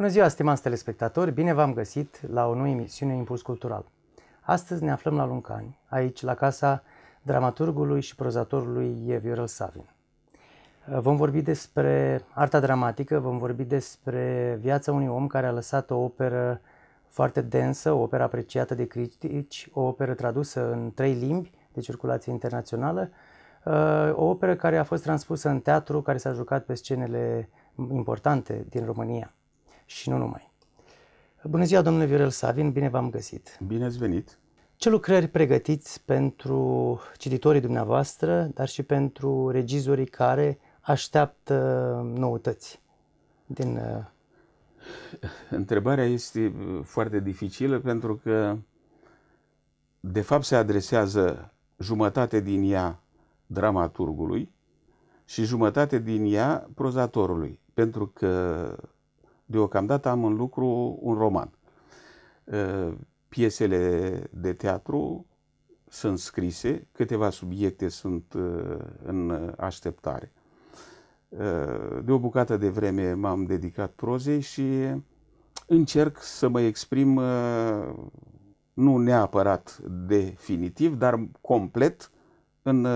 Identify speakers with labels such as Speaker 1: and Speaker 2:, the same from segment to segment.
Speaker 1: Bună ziua, stimați telespectatori! Bine v-am găsit la o nouă emisiune Impuls Cultural. Astăzi ne aflăm la Luncani, aici, la casa dramaturgului și prozatorului Eviorel Savin. Vom vorbi despre arta dramatică, vom vorbi despre viața unui om care a lăsat o operă foarte densă, o operă apreciată de critici, o operă tradusă în trei limbi de circulație internațională, uh, o operă care a fost transpusă în teatru, care s-a jucat pe scenele importante din România și nu numai. Bună ziua, domnule Viorel Savin, bine v-am găsit.
Speaker 2: Bine ați venit.
Speaker 1: Ce lucrări pregătiți pentru cititorii dumneavoastră, dar și pentru regizorii care așteaptă noutăți din... Uh,
Speaker 2: Întrebarea este uh, foarte dificilă pentru că de fapt se adresează jumătate din ea dramaturgului și jumătate din ea prozatorului, pentru că Deocamdată am în lucru un roman. Piesele de teatru sunt scrise, câteva subiecte sunt în așteptare. De o bucată de vreme m-am dedicat prozei și încerc să mă exprim nu neapărat definitiv, dar complet în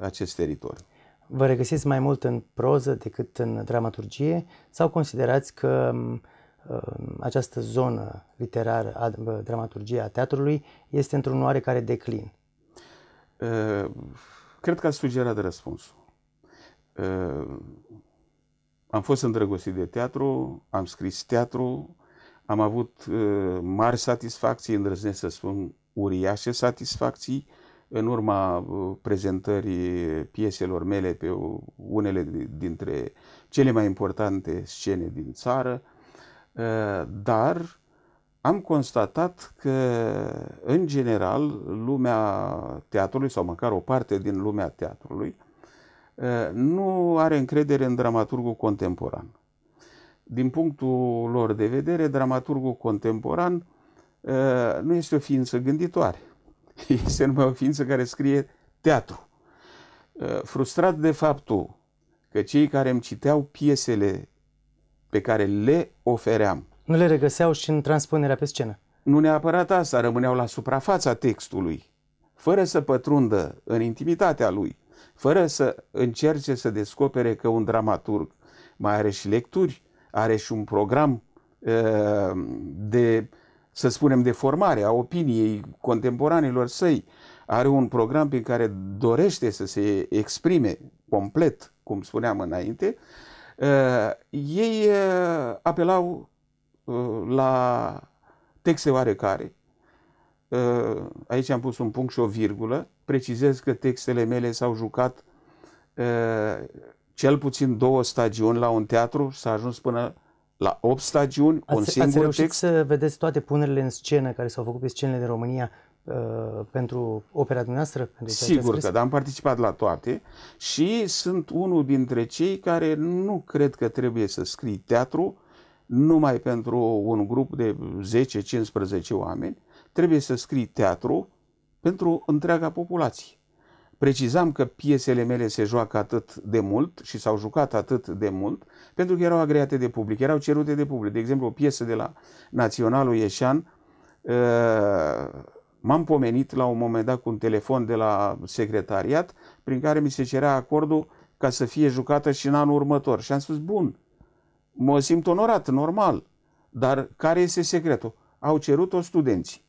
Speaker 2: acest teritoriu
Speaker 1: vă regăsiți mai mult în proză decât în dramaturgie sau considerați că um, uh, această zonă literară a uh, dramaturgiei a teatrului este într-un oarecare declin?
Speaker 2: Uh, cred că ați sugerat răspunsul. Am fost îndrăgostit de teatru, am scris teatru, am avut mari satisfacții, îndrăznesc să spun uriașe satisfacții, în urma uh, prezentării pieselor mele pe unele dintre cele mai importante scene din țară, uh, dar am constatat că, în general, lumea teatrului, sau măcar o parte din lumea teatrului, uh, nu are încredere în dramaturgul contemporan. Din punctul lor de vedere, dramaturgul contemporan nu este o ființă gânditoare Este numai o ființă care scrie teatru. Uh, frustrat de faptul că cei care îmi citeau piesele pe care le ofeream...
Speaker 1: Nu le regăseau și în transpunerea pe scenă.
Speaker 2: Nu neapărat asta, rămâneau la suprafața textului, fără să pătrundă în intimitatea lui, fără să încerce să descopere că un dramaturg mai are și lecturi, are și un program uh, de să spunem, de formare a opiniei contemporanilor săi. Are un program prin care dorește să se exprime complet, cum spuneam înainte. Uh, ei uh, apelau uh, la texte oarecare. Aici am pus un punct și o virgulă. Precizez că textele mele s-au jucat cel puțin două stagiuni la un teatru, s-a ajuns până la 8 stagiuni, ați, un singur ați reușit text.
Speaker 1: să vedeți toate punerile în scenă care s-au făcut pe scenele din România uh, pentru opera dumneavoastră? Pentru Sigur că da,
Speaker 2: am participat la toate și sunt unul dintre cei care nu cred că trebuie să scrii teatru numai pentru un grup de 10-15 oameni, trebuie să scrii teatru pentru întreaga populație. Precizam că piesele mele se joacă atât de mult și s-au jucat atât de mult pentru că erau agreate de public, erau cerute de public. De exemplu, o piesă de la Naționalul Ieșan, uh, m-am pomenit la un moment dat cu un telefon de la secretariat prin care mi se cerea acordul ca să fie jucată și în anul următor. Și am spus, bun, mă simt onorat, normal, dar care este secretul? Au cerut-o studenții.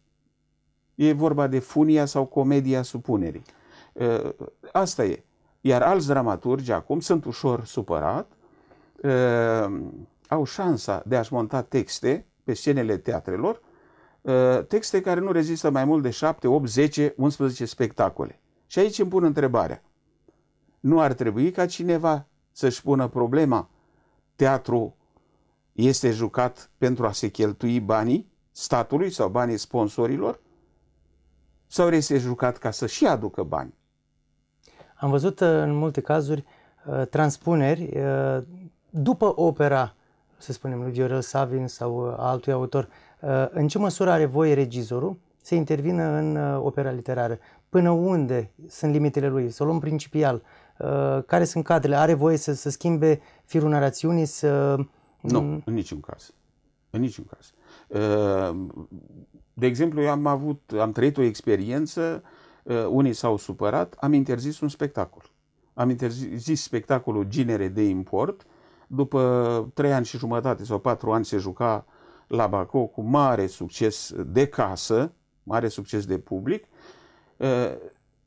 Speaker 2: E vorba de funia sau comedia supunerii. Asta e. Iar alți dramaturgi acum sunt ușor supărat, au șansa de a-și monta texte pe scenele teatrelor, texte care nu rezistă mai mult de 7, 8, 10, 11 spectacole. Și aici îmi pun întrebarea. Nu ar trebui ca cineva să-și pună problema teatru este jucat pentru a se cheltui banii statului sau banii sponsorilor? Sau este jucat ca să și aducă bani?
Speaker 1: Am văzut uh, în multe cazuri uh, transpuneri uh, după opera, să spunem, lui Viorel Savin sau altui autor. În ce măsură are voie regizorul să intervină în opera literară? Până unde sunt limitele lui? Să o luăm principial. Care sunt cadrele? Are voie să, să schimbe firul narațiunii? Să...
Speaker 2: Nu, mm, în niciun caz. În niciun caz. De exemplu, eu am avut, am trăit o experiență uh, Uh, unii s-au supărat, am interzis un spectacol. Am interzis spectacolul Ginere de import. După trei ani și jumătate sau patru ani se juca la Baco cu mare succes de casă, mare succes de public. Uh,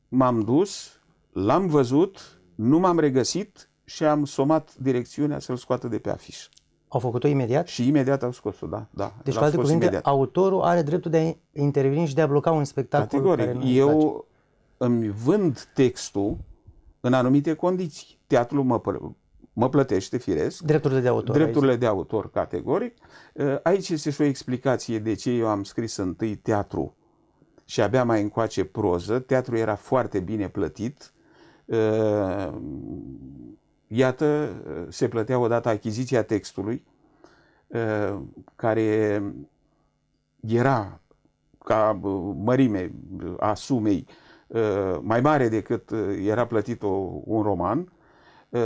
Speaker 2: m-am dus, l-am văzut, nu m-am regăsit și am somat direcțiunea să-l scoată de pe afiș. Au făcut-o imediat? Și imediat au scos-o, da. da deci, cu alte cuvinte, imediat.
Speaker 1: autorul are dreptul de a interveni și de a bloca un spectacol Categoric. care Eu
Speaker 2: îmi vând textul în anumite condiții. Teatrul mă, pl- mă plătește, firesc. Drepturile de autor. Drepturile aici. de autor, categoric. Eh, aici este și o explicație de ce eu am scris întâi teatru și abia mai încoace proză. Teatru era foarte bine plătit eh, Iată, uh, se plătea odată achiziția textului, uh, care era ca uh, mărime a sumei mai mare decât era plătit un roman,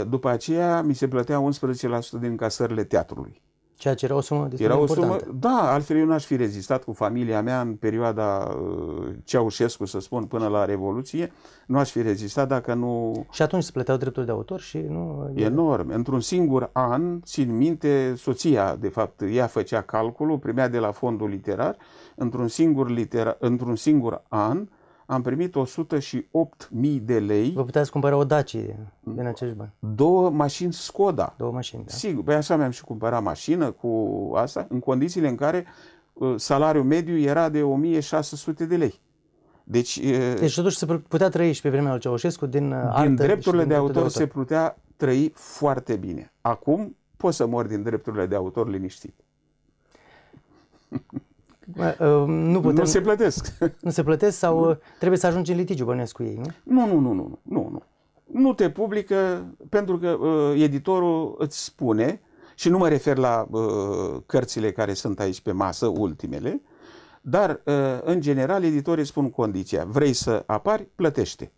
Speaker 2: după aceea mi se plătea 11% din casările teatrului. Ceea ce era o
Speaker 1: sumă destul era de o importantă.
Speaker 2: Sumă, da, altfel eu n-aș fi rezistat cu familia mea în perioada uh, Ceaușescu, să spun, până la Revoluție. Nu aș fi rezistat dacă nu... Și atunci se plăteau drepturi de autor și nu... Enorm. Într-un singur an, țin minte, soția, de fapt, ea făcea calculul, primea de la fondul literar, într-un singur, litera, într-un singur an, uh, am primit 108.000 de lei. Vă puteți cumpăra o Dacia din acești bani. Două mașini Skoda. Două mașini, da. Sigur, pe păi așa mi-am și cumpărat mașină cu asta, în condițiile în care uh, salariul mediu era de 1600 de lei. Deci, uh, deci
Speaker 1: totuși se putea trăi și pe vremea lui Ceaușescu din uh, Din artă drepturile din de, autor de autor se
Speaker 2: putea trăi foarte bine. Acum poți să mori din drepturile de autor liniștit.
Speaker 1: Um, nu, putem, nu se plătesc. Nu se plătesc sau nu. Uh, trebuie să ajungi în litigiu bănesc cu ei, nu?
Speaker 2: Nu, nu, nu, nu, nu, nu. Nu te publică pentru că uh, editorul îți spune, și nu mă refer la uh, cărțile care sunt aici pe masă, ultimele, dar uh, în general editorii spun condiția, vrei să apari, plătește.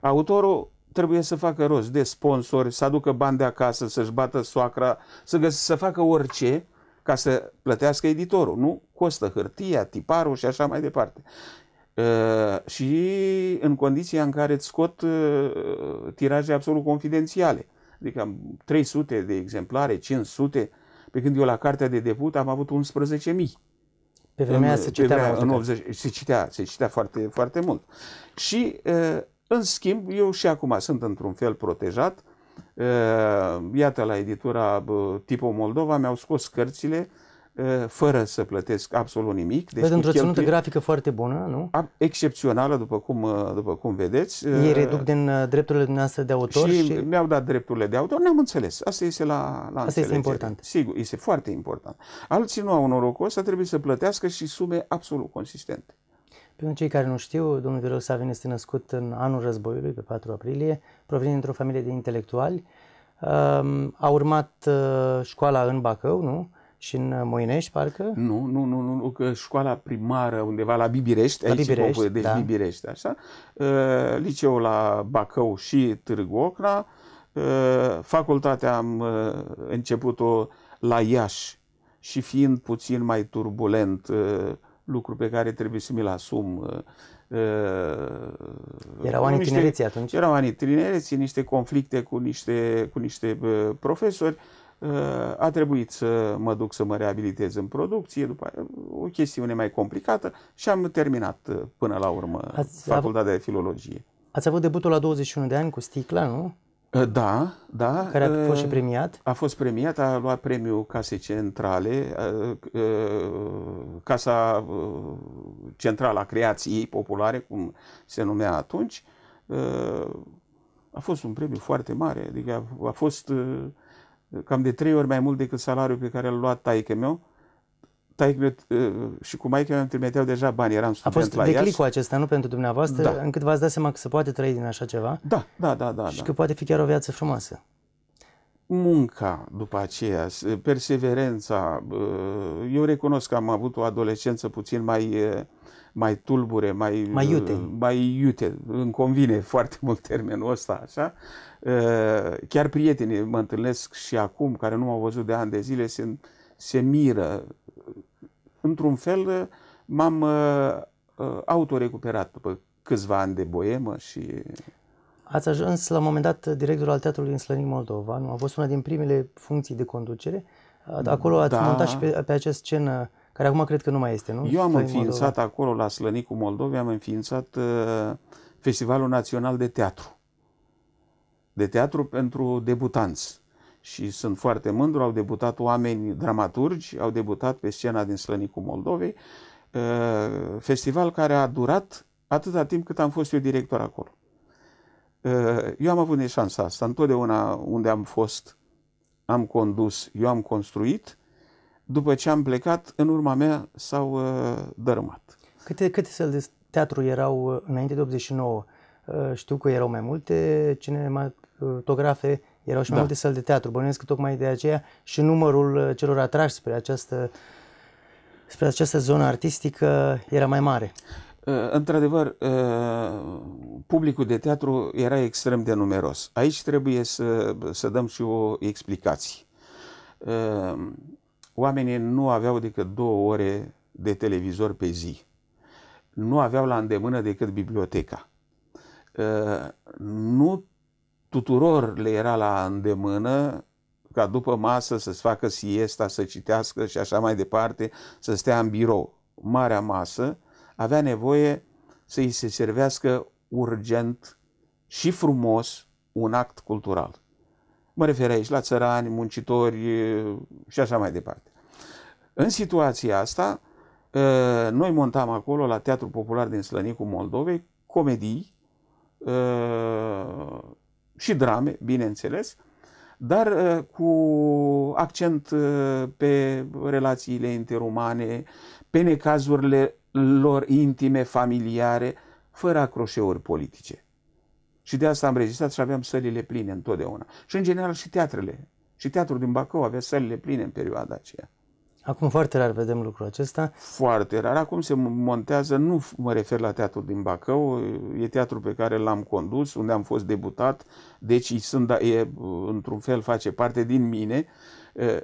Speaker 2: Autorul trebuie să facă rost de sponsori, să aducă bani de acasă, să-și bată soacra, să, găs- să facă orice, ca să plătească editorul, nu? Costă hârtia, tiparul și așa mai departe. Uh, și în condiția în care îți scot uh, tiraje absolut confidențiale, adică am 300 de exemplare, 500, pe când eu la cartea de debut am avut 11.000. Pe vremea în, se citea vremea, în 80, se citea, se citea foarte, foarte mult. Și, uh, în schimb, eu și acum sunt într-un fel protejat, Eh, iată la editura Tipo Moldova, mi-au scos cărțile eh, fără să plătesc absolut nimic. Deci într-o ținută cheltuie...
Speaker 1: grafică foarte bună, nu?
Speaker 2: Excepțională, după cum, eh, după cum vedeți. Ei reduc
Speaker 1: din drepturile dumneavoastră de autor? Și, și...
Speaker 2: mi-au dat drepturile de autor, n-am înțeles. Asta este la, la Asta înțelegere. este important. Sigur, este foarte important. Alții nu au norocul ăsta, trebuie să plătească și sume absolut consistente.
Speaker 1: Pentru cei care nu știu, domnul Virol Savin este născut în anul războiului, pe 4 aprilie, provine dintr-o familie de
Speaker 2: intelectuali,
Speaker 1: a urmat uh, școala în Bacău, nu? Și în Moinești, parcă?
Speaker 2: Nu, nu, nu, nu, că școala primară undeva la Bibirești, la aici Bibirești, popă, deci da. Bibirești, așa, uh, liceul la Bacău și Târgu Ocna, uh, facultatea am început-o la Iași și fiind puțin mai turbulent lucru pe care trebuie să mi-l asum. Uh, uh, Erau anii tinereții atunci? Erau anii tinereții, niște conflicte cu niște, cu niște uh, profesori. A trebuit să mă duc să mă reabilitez în producție, după o chestiune mai complicată și am terminat până la urmă Ați facultatea av- de filologie.
Speaker 1: Ați avut debutul la 21 de ani cu sticla, nu?
Speaker 2: Ă, da, da. Care a ă, fost și premiat? A fost premiat, a luat premiul Casei Centrale. Ă, Casa Centrală a Creației Populare, cum se numea atunci, a fost un premiu foarte mare. Adică a fost cam de trei ori mai mult decât salariul pe care l-a luat taică meu taic, uh, și cu maică îmi trimiteau deja bani, eram student A fost la declicul Iași.
Speaker 1: acesta, nu pentru dumneavoastră, da. încât v-ați dat seama că se poate trăi din așa ceva? Da, da, da. da și da. că poate fi chiar o viață frumoasă.
Speaker 2: Munca după aceea, perseverența, uh, eu recunosc că am avut o adolescență puțin mai uh, mai tulbure, mai, mai, iute. mai iute. Îmi convine foarte mult termenul ăsta, așa. Chiar prietenii mă întâlnesc și acum, care nu m-au văzut de ani de zile, se, se miră într-un fel, uh, m-am uh, uh, autorecuperat după câțiva ani de boemă și...
Speaker 1: Ați ajuns la un moment dat directorul al Teatrului din Slănic Moldova, nu? A fost una din primele funcții de conducere. Acolo ați da. montat și pe, pe acest scenă, care acum cred că nu mai este, nu? Eu am Slănic înființat
Speaker 2: Moldova. acolo, la Slănicul Moldova, am înființat uh, Festivalul Național de Teatru. De teatru pentru debutanți și sunt foarte mândru, au debutat oameni dramaturgi, au debutat pe scena din Slănicul Moldovei, uh, festival care a durat atâta timp cât am fost eu director acolo. Uh, eu am avut neșansa asta, întotdeauna unde am fost, am condus, eu am construit, după ce am plecat, în urma mea s-au uh, dărâmat. Câte, câte săli de
Speaker 1: teatru erau înainte de 89? Știu că erau mai multe cinematografe, erau și mai da. multe săli de teatru. Bănuiesc că tocmai de aceea și numărul uh, celor atrași spre această, spre această zonă artistică era mai mare.
Speaker 2: Uh, într-adevăr, uh, publicul de teatru era extrem de numeros. Aici trebuie să, să dăm și o explicație. Oamenii nu aveau decât două ore de televizor pe zi. Nu aveau la îndemână decât biblioteca. Nu tuturor le era la îndemână ca după masă să-ți facă siesta, să citească și așa mai departe, să stea în birou. Marea masă avea nevoie să-i se servească urgent și frumos un act cultural. Mă refer aici la țărani, muncitori și așa mai departe. În situația asta, noi montam acolo, la Teatrul Popular din Slănicul Moldovei, comedii și drame, bineînțeles, dar uh, cu accent uh, pe relațiile interumane, pe necazurile lor intime, familiare, fără acroșeuri politice. Și de asta am rezistat și aveam sălile pline întotdeauna. Și în general și teatrele. Și teatrul din Bacău avea sălile pline în perioada aceea.
Speaker 1: Acum foarte rar vedem lucrul acesta.
Speaker 2: Foarte rar. Acum se montează, nu mă refer la teatrul din Bacău, e teatrul pe care l-am condus, unde am fost debutat, deci sunt, da, e, într-un fel face parte din mine,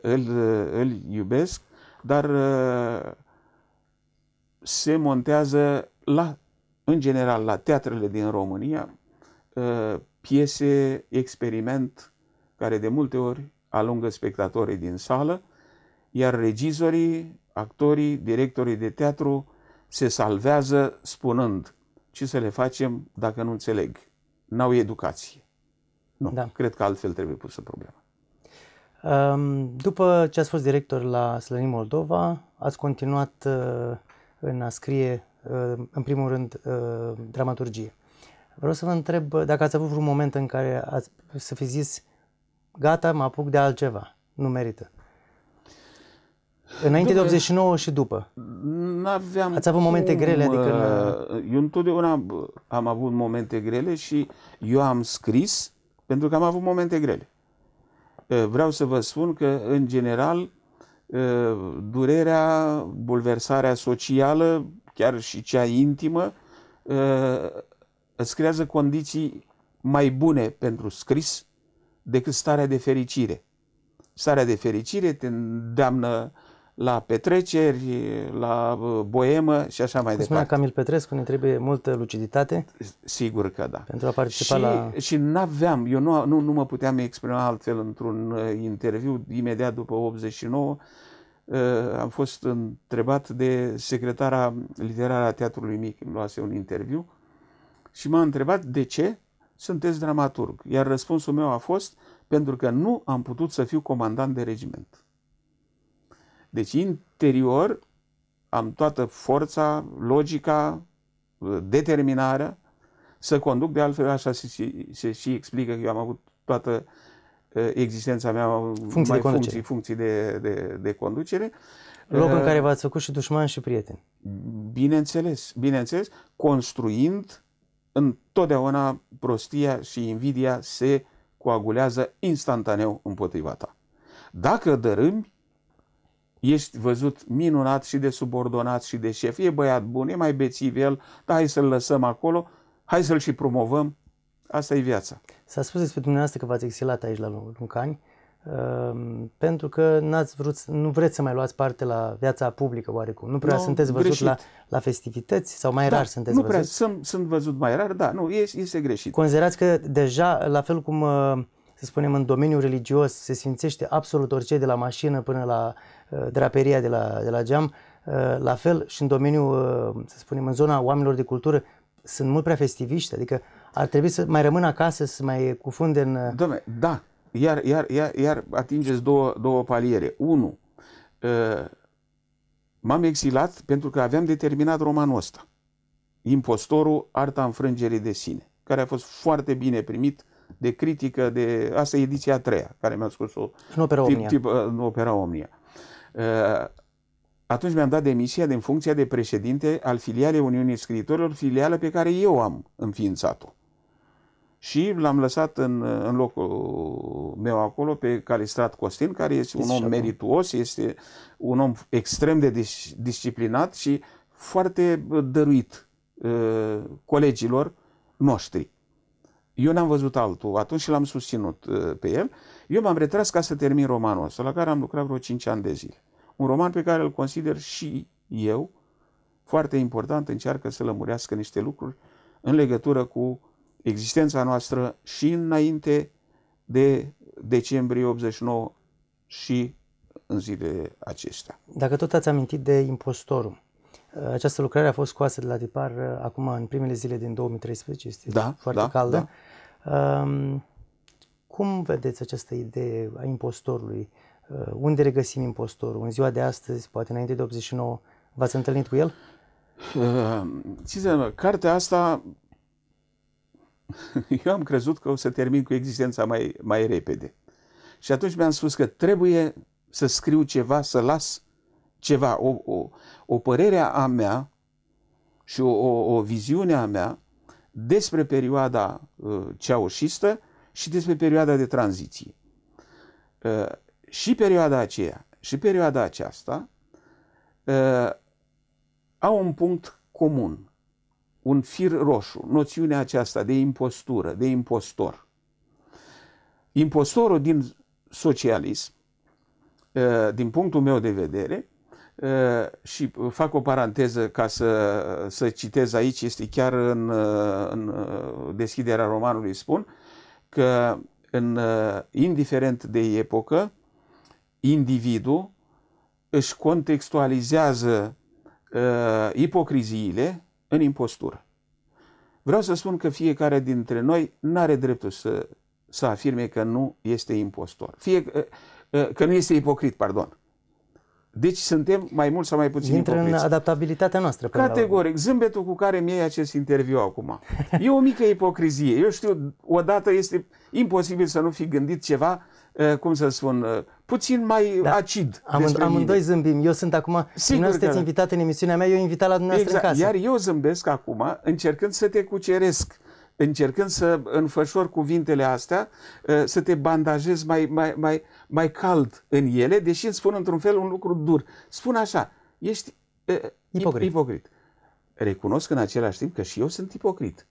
Speaker 2: îl, îl iubesc, dar se montează la, în general la teatrele din România piese experiment care de multe ori alungă spectatorii din sală, iar regizorii, actorii, directorii de teatru se salvează spunând ce să le facem dacă nu înțeleg. N-au educație. Nu, da. cred că altfel trebuie pusă problema.
Speaker 1: După ce ați fost director la Slănii Moldova, ați continuat uh, în a scrie, uh, în primul rând, uh, dramaturgie. Vreau să vă întreb dacă ați avut un moment în care ați, să fi zis, gata, mă apuc de altceva, nu merită.
Speaker 2: Înainte după, de 89 și după? N-aveam
Speaker 1: Ați avut momente cum, grele? Adică
Speaker 2: uh, eu întotdeauna uh, am avut momente grele și eu am scris pentru că am avut momente grele. Uh, vreau să vă spun că, în general, durerea, bulversarea socială, chiar și cea intimă, îți creează condiții mai bune pentru scris decât starea de fericire. Starea de fericire te îndeamnă uh, la petreceri, la boemă și așa mai Cum departe. Spunea
Speaker 1: Camil Petrescu, ne trebuie multă luciditate?
Speaker 2: Sigur că da. Pentru a participa și, la... Și n-aveam, eu nu, nu, nu mă puteam exprima altfel într-un uh, interviu, imediat după 89, Uh, am fost întrebat de secretara literară a Teatrului Mic, îmi luase un interviu și m-a întrebat de ce sunteți dramaturg. Iar răspunsul meu a fost pentru că nu am putut să fiu comandant de regiment. Deci interior am toată forța, logica, determinarea să conduc, de altfel așa se, se, se și explică că eu am avut toată existența mea funcții mai de funcții, funcții de, de, de conducere. Loc în care
Speaker 1: v-ați făcut și dușman și prieteni.
Speaker 2: Bineînțeles, bineînțeles, construind întotdeauna prostia și invidia se coagulează instantaneu împotriva ta. Dacă dărâmi, ești văzut minunat și de subordonat și de șef. E băiat bun, e mai bețiv el, dar hai să-l lăsăm acolo, hai să-l și promovăm. Asta e viața.
Speaker 1: S-a spus despre dumneavoastră că v-ați exilat aici la Luncani um, pentru că n-ați vrut, nu vreți să mai luați parte la viața publică oarecum. Nu prea no, sunteți văzut greșit. la, la festivități sau mai da, rar sunteți văzut? Nu prea
Speaker 2: sunt, sunt văzut mai rar, da, nu, este, este greșit.
Speaker 1: Considerați că deja, la fel cum uh, să spunem, în domeniul religios se sfințește absolut orice de la mașină până la Eh, draperia de la, de la geam, eh, la fel și în domeniul, eh, să spunem, în zona oamenilor de cultură, sunt mult prea festiviști, adică ar trebui să mai rămână acasă, să mai cufunde în...
Speaker 2: Doamne, da, iar, iar, iar, iar atingeți două, două paliere. Unu, m-am exilat pentru că aveam determinat romanul ăsta. Impostorul, arta înfrângerii de sine, care a fost foarte bine primit de critică, de asta e ediția a treia, care mi-a scos-o în opera Omnia. Tip, tip, în opera Omnia. Uh, atunci mi-am dat demisia din funcția de președinte al filialei Uniunii Scriitorilor, filială pe care eu am înființat-o. Și l-am lăsat în, în locul meu acolo pe Calistrat Costin, care este un deci, om merituos, este un om extrem de dis- disciplinat și foarte dăruit uh, colegilor noștri. Eu n-am văzut altul atunci și l-am susținut uh, pe el. Eu m-am retras ca să termin romanul ăsta, la care am lucrat vreo 5 ani de zile. Un roman pe care îl consider și eu foarte important, încearcă să lămurească niște lucruri în legătură cu existența noastră și înainte de decembrie 89 și în zilele acestea.
Speaker 1: Dacă tot ați amintit de impostorul, această lucrare a fost scoasă de la tipar uh, acum în primele zile din 2013, este da, foarte da, caldă. Da. Um, cum vedeți această idee a impostorului? Uh, unde regăsim impostorul? În ziua de astăzi, poate înainte de 89, v-ați întâlnit cu el?
Speaker 2: Uh, ți cartea asta eu am crezut că o să termin cu existența mai, mai repede. Și atunci mi-am spus că trebuie să scriu ceva, să las ceva, o, o, o părere a mea și o, o, o viziune a mea despre perioada uh, ceaușistă și despre perioada de tranziție. Uh, și perioada aceea și perioada aceasta uh, au un punct comun, un fir roșu, noțiunea aceasta de impostură, de impostor. Impostorul din socialism, din punctul meu de vedere, Uh, și uh, fac o paranteză ca să, uh, să citez aici, este chiar în, în deschiderea romanului, spun că în, indiferent de epocă, individul își contextualizează uh, ipocriziile în impostură. Vreau să spun că fiecare dintre noi nu are dreptul să, să afirme că nu este impostor, fie, uh, uh, că nu este ipocrit, pardon. Deci suntem mai mult sau mai puțin Intră în
Speaker 1: adaptabilitatea noastră. Categoric.
Speaker 2: Zâmbetul cu care mi-ai acest interviu acum. E o mică ipocrizie. Eu știu, odată este imposibil să nu fi gândit ceva, eh, cum să spun, eh, puțin mai da. acid. Am amândoi mine.
Speaker 1: zâmbim. Eu sunt acum, Sigur nu sunteți da. invitat în emisiunea mea, eu invitat la dumneavoastră exact. în casă. Iar
Speaker 2: eu zâmbesc acum, încercând să te cuceresc încercând să înfășor cuvintele astea, eh, să te bandajezi mai, mai, mai, mai cald în ele, deși îți spun într-un fel un lucru dur. Spun așa, ești uh, ipocrit. ipocrit. Recunosc în același timp că și eu sunt ipocrit.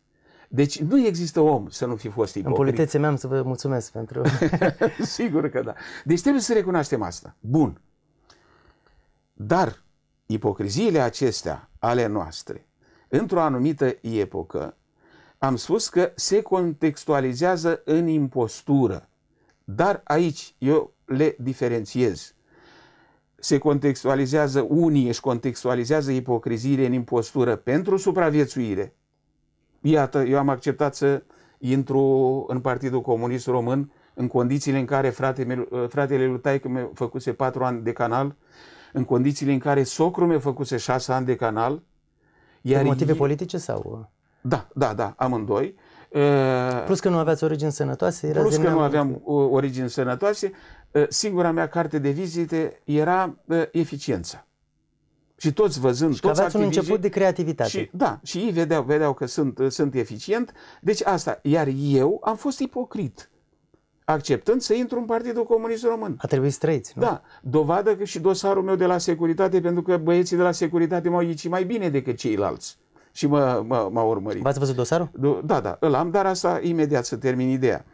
Speaker 2: Deci nu există om să nu fi fost ipocrit. În politețe
Speaker 1: mea am să vă mulțumesc
Speaker 2: pentru... Sigur că da. Deci trebuie să recunoaștem asta. Bun. Dar ipocriziile acestea ale noastre, într-o anumită epocă, am spus că se contextualizează în impostură. Dar aici eu le diferențiez. Se contextualizează, unii își contextualizează ipocriziile în impostură pentru supraviețuire. Iată, eu am acceptat să intru în Partidul Comunist Român în condițiile în care fratele, fratele lui taică mi a făcuse patru ani de canal, în condițiile în care socrul mi a făcuse șase ani de canal. Iar motive ei... politice sau? Da, da, da, amândoi. Uh, plus
Speaker 1: că nu aveați origini sănătoase? Era plus că nu
Speaker 2: aveam origini sănătoase. Uh, singura mea carte de vizite era uh, eficiența. Și toți văzând, și toți aveați un început de creativitate. Și, da, și ei vedeau, vedeau că sunt, sunt eficient. Deci asta. Iar eu am fost ipocrit acceptând să intru în Partidul Comunist Român. A trebuit să trăiți, nu? Da. Dovadă că și dosarul meu de la securitate, pentru că băieții de la securitate m-au ieșit mai bine decât ceilalți și mă, mă, m-a urmărit. V-ați văzut dosarul? Da, da, îl am, dar asta imediat să termin ideea.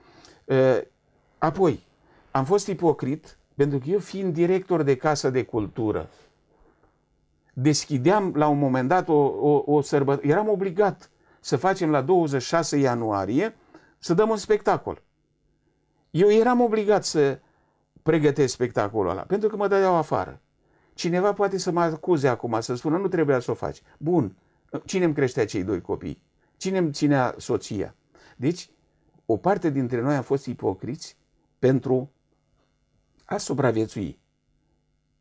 Speaker 2: Apoi, am fost ipocrit pentru că eu fiind director de casă de cultură, deschideam la un moment dat o, o, o sărbătoare, eram obligat să facem la 26 ianuarie să dăm un spectacol. Eu eram obligat să pregătesc spectacolul ăla, pentru că mă dădeau afară. Cineva poate să mă acuze acum, să spună, nu trebuia să o faci. Bun, Cine îmi creștea cei doi copii? Cine îmi ținea soția? Deci, o parte dintre noi am fost ipocriți pentru a supraviețui.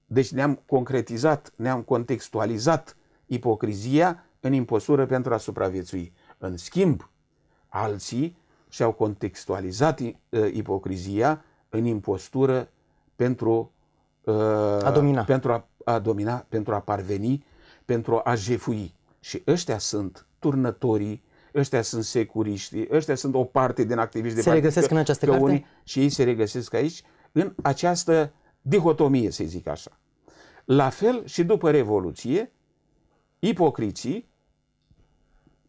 Speaker 2: Deci ne-am concretizat, ne-am contextualizat ipocrizia în impostură pentru a supraviețui. În schimb, alții și-au contextualizat uh, ipocrizia în impostură pentru uh, a domina, pentru a, a domina, pentru a parveni, pentru a jefui. Și ăștia sunt turnătorii, ăștia sunt securiștii, ăștia sunt o parte din activiști de de Se regăsesc în această carte? Unii, și ei se regăsesc aici în această dihotomie, să zic așa. La fel și după Revoluție, ipocriții,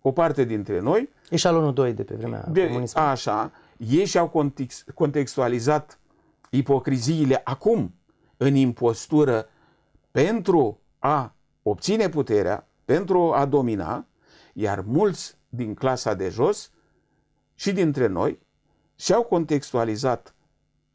Speaker 2: o parte dintre noi... Eșalonul 2 de pe vremea de, comunismului. Așa, ei și-au context, contextualizat ipocriziile acum în impostură pentru a obține puterea, pentru a domina, iar mulți din clasa de jos și dintre noi și-au contextualizat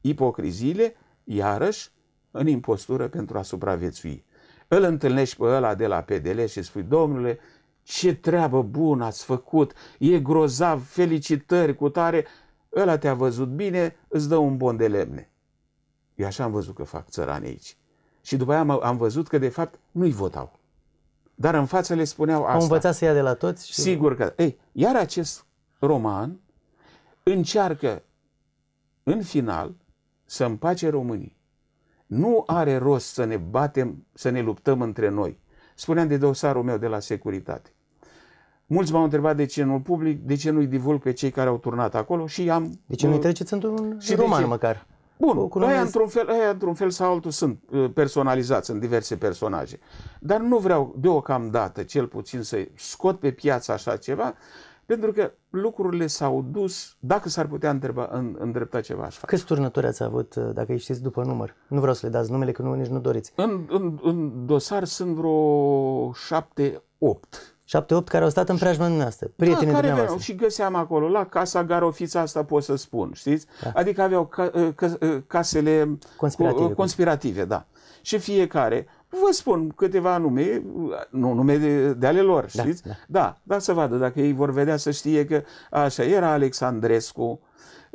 Speaker 2: ipocriziile, iarăși, în impostură pentru a supraviețui. Îl întâlnești pe ăla de la PDL și spui, domnule, ce treabă bună ați făcut, e grozav, felicitări cu tare, ăla te-a văzut bine, îți dă un bon de lemne. Eu așa am văzut că fac țărani aici. Și după aia am, văzut că, de fapt, nu-i votau dar în față le spuneau asta. Au învățat să ia de la toți? Și... Sigur că... Ei, iar acest roman încearcă în final să împace românii. Nu are rost să ne batem, să ne luptăm între noi. Spuneam de dosarul meu de la securitate. Mulți m-au întrebat de ce nu public, de ce nu-i divulg pe cei care au turnat acolo și am... De ce nu-i uh, treceți într-un roman de ce? măcar? Bun, aia într-un, fel, aia într-un fel sau altul sunt uh, personalizați în diverse personaje. Dar nu vreau deocamdată, cel puțin, să scot pe piață așa ceva, pentru că lucrurile s-au dus, dacă s-ar putea întreba, în, îndrepta ceva aș
Speaker 1: face. Câți turnători ați avut, uh, dacă îi știți, după număr? Nu vreau să le dați numele, că nu, nici nu doriți.
Speaker 2: În, în, în dosar sunt vreo șapte, opt. 7-8 care au stat în preajma dumneavoastră,
Speaker 1: da, prietenii da, care dumneavoastră.
Speaker 2: și găseam acolo, la casa Garofița, asta pot să spun, știți? Da. Adică aveau ca, uh, ca, uh, casele uh, conspirative, cu, conspirative, da. Și fiecare, vă spun câteva nume, nu nume de, de ale lor, da, știți? Da. da, da, să vadă, dacă ei vor vedea să știe că așa, era Alexandrescu,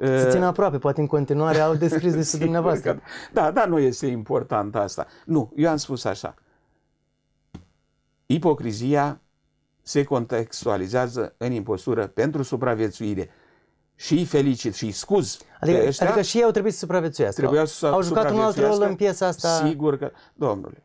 Speaker 2: să țin
Speaker 1: aproape, poate în continuare au descris despre dumneavoastră. Că,
Speaker 2: da, da, nu este important asta. Nu, eu am spus așa. Ipocrizia se contextualizează în impostură pentru supraviețuire și îi felicit și îi scuz. Adică, ăștia, adică și ei au trebuit să supraviețuiască. Trebuia să au jucat un alt rol în piesa asta. Sigur că, domnule,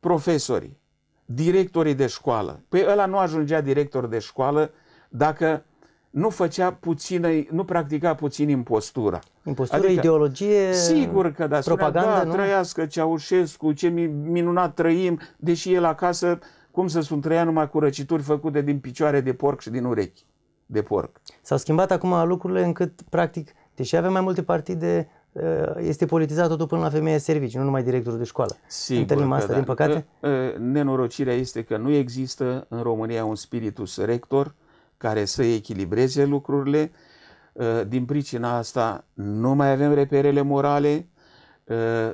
Speaker 2: profesorii, directorii de școală, pe păi ăla nu ajungea director de școală dacă nu făcea puțină, nu practica puțin impostura.
Speaker 1: Impostură, adică, ideologie, Sigur că da, Propaganda spunea, da, nu? trăiască
Speaker 2: Ceaușescu, ce minunat trăim, deși el acasă cum să sunt trăia numai cu răcituri făcute din picioare de porc și din urechi de porc.
Speaker 1: S-au schimbat acum lucrurile încât, practic, deși avem mai multe partide, ă, este politizat totul până la femeia servici, nu numai directorul de școală. Sigur Întâlnim asta, da. din păcate?
Speaker 2: Ă, ă, nenorocirea este că nu există în România un spiritus rector care să echilibreze lucrurile. Din pricina asta nu mai avem reperele morale,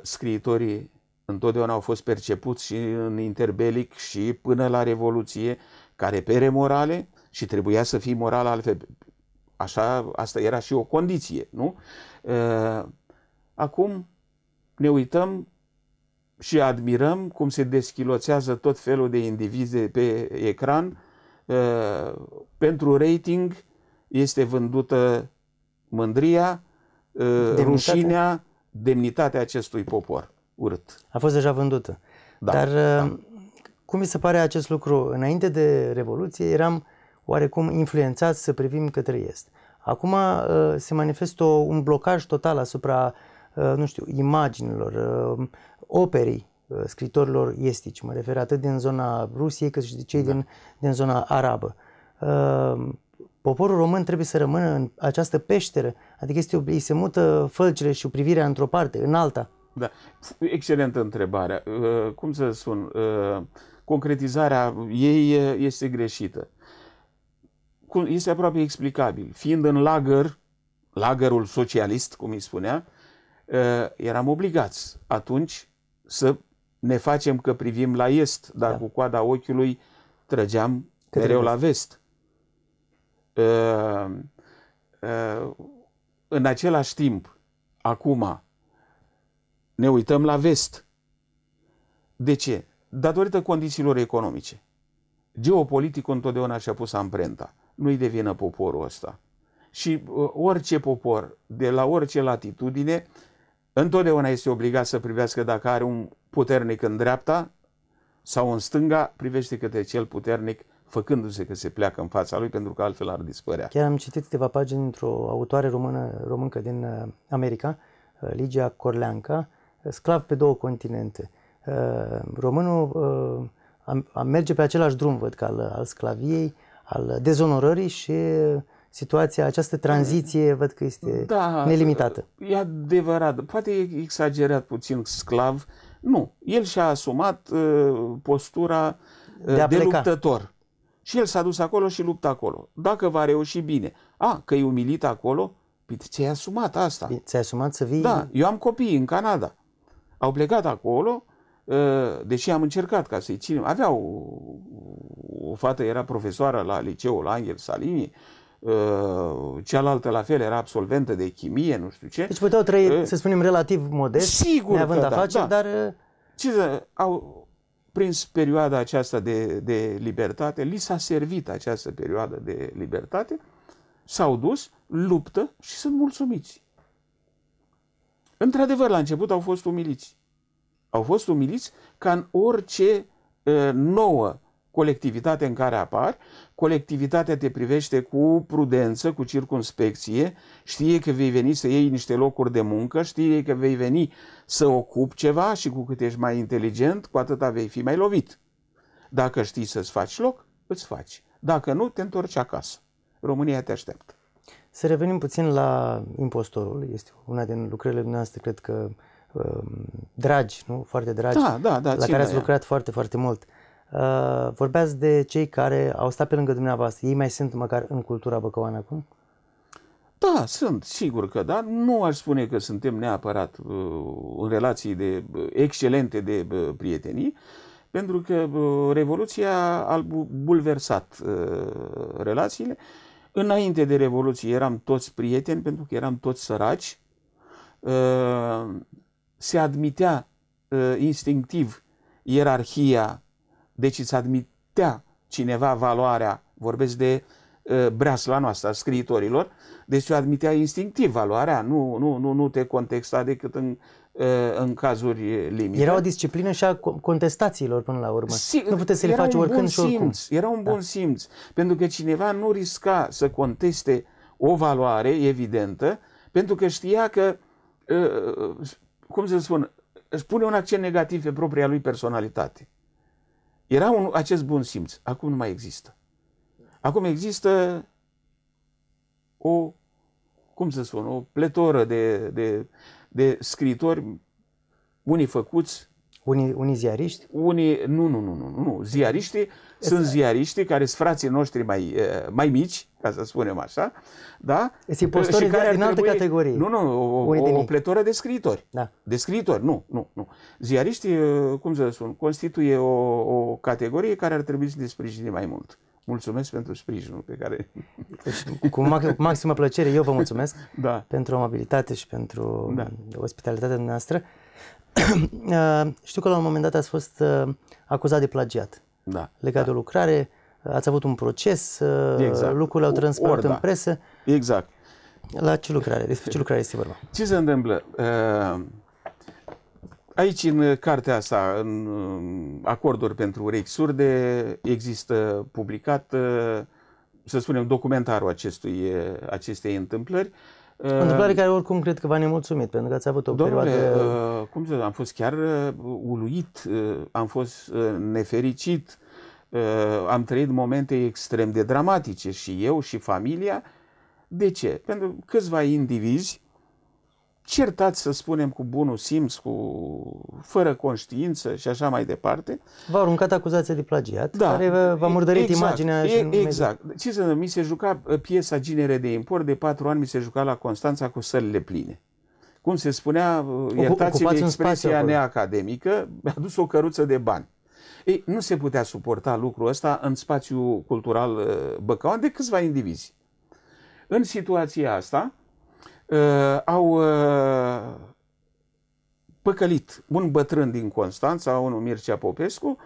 Speaker 2: scriitorii întotdeauna au fost percepuți și în interbelic și până la Revoluție ca repere morale și trebuia să fii moral altfel. Așa, asta era și o condiție, nu? Ă, acum ne uităm și admirăm cum se deschiloțează tot felul de indivizi pe ecran. Ă, pentru rating este vândută mândria, ă, demnitatea. rușinea, demnitatea acestui popor urât. A fost deja vândută. Da,
Speaker 1: Dar da. Uh, cum mi se pare acest lucru? Înainte de Revoluție eram oarecum influențați să privim către Est. Acum uh, se manifestă un blocaj total asupra, uh, nu știu, imaginilor, operii scritorilor estici. Mă refer atât din zona Rusiei cât și de cei da. din, din zona arabă. Poporul român trebuie să rămână în această peșteră, adică este, îi se mută fălcile și privirea într-o parte, în alta.
Speaker 2: Da. Excelentă întrebare. Uh, cum să spun? Uh, concretizarea ei uh, este greșită. Este aproape explicabil. Fiind în lagăr, lagărul socialist, cum îi spunea, eram obligați atunci să ne facem că privim la est, dar da. cu coada ochiului trăgeam Către mereu la vest. Uh, uh, în același timp, acum, ne uităm la vest. De ce? Datorită condițiilor economice. Geopoliticul întotdeauna și-a pus amprenta. Nu-i devină poporul ăsta. Și uh, orice popor, de la orice latitudine, întotdeauna este obligat să privească dacă are un puternic în dreapta sau în stânga, privește către cel puternic făcându-se că se pleacă în fața lui, pentru că altfel ar dispărea. Chiar
Speaker 1: am citit câteva pagini într-o autoare română, româncă din uh, America, uh, Ligia Corleanca, sclav pe două continente. Uh, românul uh, merge pe același drum, văd, că al, al sclaviei, al dezonorării și situația, această tranziție, văd că este da, nelimitată.
Speaker 2: E adevărat. Poate e exagerat puțin sclav. Nu. El și-a asumat uh, postura de, de luptător. Și el s-a dus acolo și luptă acolo. Dacă va reuși bine. A, că e umilit acolo, ți-ai păi asumat asta. Ți-ai asumat să vii... Da, eu am copii în Canada. Au plecat acolo, ă, deși am încercat ca să-i ținem. Avea o, o fată, era profesoară la liceul Angel Salini, ă, cealaltă la fel era absolventă de chimie, nu știu ce. Deci puteau trăi, ă, să
Speaker 1: spunem, relativ modest, Sigur neavând că da, afaceri,
Speaker 2: da. dar... Ce să, au prins perioada aceasta de, de libertate, li s-a servit această perioadă de libertate, s-au dus, luptă și sunt mulțumiți. Într-adevăr, la început au fost umiliți. Au fost umiliți ca în orice uh, nouă colectivitate în care apar, colectivitatea te privește cu prudență, cu circunspecție, știe că vei veni să iei niște locuri de muncă, știe că vei veni să ocupi ceva și cu cât ești mai inteligent, cu atâta vei fi mai lovit. Dacă știi să-ți faci loc, îți faci. Dacă nu, te întorci acasă. România te așteaptă.
Speaker 1: Să revenim puțin la Impostorul. Este una din lucrările noastre, cred că um, dragi, nu? Foarte dragi. Da, da, da, la care ați lucrat ea. foarte, foarte mult. Uh, vorbeați de cei care au stat pe lângă dumneavoastră. Ei mai sunt măcar în cultura băcăoană acum?
Speaker 2: Da, sunt, sigur că da. Nu aș spune că suntem neapărat uh, în relații de, uh, excelente de uh, prietenii, pentru că uh, Revoluția a bulversat uh, relațiile. Uh, Înainte de Revoluție eram toți prieteni pentru că eram toți săraci. Uh, se admitea uh, instinctiv ierarhia, deci îți admitea cineva valoarea, vorbesc de uh, breasla noastră a scriitorilor, deci o admitea instinctiv valoarea, nu, nu, nu, nu te contexta decât în Uh, în cazuri limite. Era o disciplină și a contestațiilor până la urmă. Si, nu puteți să le faci oricând și oricum. era un da. bun da. simț, pentru că cineva nu risca să conteste o valoare evidentă, pentru că știa că, uh, cum să spun, își pune un accent negativ pe propria lui personalitate. Era un, acest bun simț. Acum nu mai există. Acum există o, cum să spun, o pletoră de, de de scritori, unii făcuți, unii, unii ziariști? Unii, nu, nu, nu, nu, nu. Ziariștii este sunt ziariști care sunt frații noștri mai, eh, mai mici, ca să spunem așa, da? Și care din trebui, categorie. Nu, nu, o, o, o pletoră de scriitori. Da. De scriitori, nu, nu, nu. Ziariștii, eh, cum să spun, constituie o, o categorie care ar trebui să ne sprijine mai mult mulțumesc pentru sprijinul pe care... Deci,
Speaker 1: cu, maximă plăcere, eu vă mulțumesc da. pentru amabilitate și pentru da. ospitalitatea noastră. Uh, știu că la un moment dat ați fost uh, acuzat de plagiat. Da. Legat da. de o lucrare, ați avut un proces, uh, exact. lucrurile au transport da. în
Speaker 2: presă. Exact.
Speaker 1: La ce lucrare? Despre ce lucrare este vorba?
Speaker 2: Ce se întâmplă? Uh Aici, în cartea asta, în acorduri pentru urechi surde, există publicat, uh, să spunem, documentarul acestui, uh, acestei întâmplări. Uh, Întâmplare
Speaker 1: care oricum cred că v-a nemulțumit, pentru că ați avut o Domnule, perioadă...
Speaker 2: cum să am fost chiar uluit, am fost nefericit, am trăit momente extrem de dramatice și eu și familia. De ce? Pentru câțiva indivizi certați, să spunem, cu bunul simț, cu fără conștiință și așa mai departe.
Speaker 1: V-a aruncat acuzația de
Speaker 2: plagiat, da, care v-a murdărit exact, imaginea. E, și exact. Mediu. Ce să mi se juca uh, piesa Ginere de import, de patru ani mi se juca la Constanța cu sălile pline. Cum se spunea, uh, iertați-mi expresia neacademică, mi-a dus o căruță de bani. Ei, nu se putea suporta lucrul ăsta în spațiul cultural uh, băcăuan de câțiva indivizi. În situația asta, uh, au uh, păcălit un bătrân din Constanța, unul Mircea Popescu,